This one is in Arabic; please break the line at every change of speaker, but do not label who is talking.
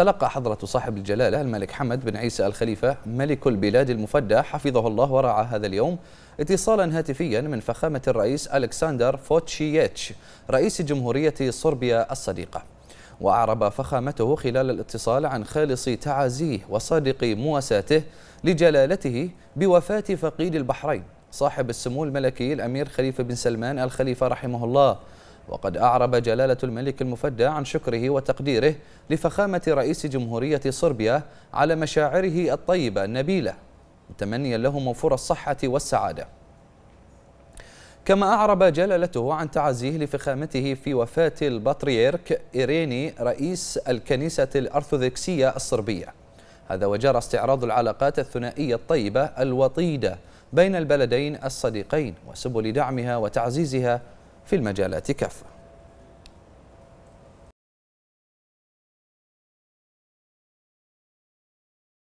تلقى حضرة صاحب الجلالة الملك حمد بن عيسى الخليفة ملك البلاد المفدى حفظه الله ورعى هذا اليوم اتصالا هاتفيا من فخامة الرئيس ألكسندر فوتشييتش رئيس جمهورية صربيا الصديقة وأعرب فخامته خلال الاتصال عن خالص تعازيه وصادق مواساته لجلالته بوفاة فقيد البحرين صاحب السمو الملكي الأمير خليفة بن سلمان الخليفة رحمه الله وقد أعرب جلالة الملك المفدى عن شكره وتقديره لفخامة رئيس جمهورية صربيا على مشاعره الطيبة النبيلة متمنيا له موفور الصحة والسعادة كما أعرب جلالته عن تعزيه لفخامته في وفاة البطريرك إيريني رئيس الكنيسة الأرثوذكسية الصربية هذا وجرى استعراض العلاقات الثنائية الطيبة الوطيدة بين البلدين الصديقين وسبل دعمها وتعزيزها في المجالات كافه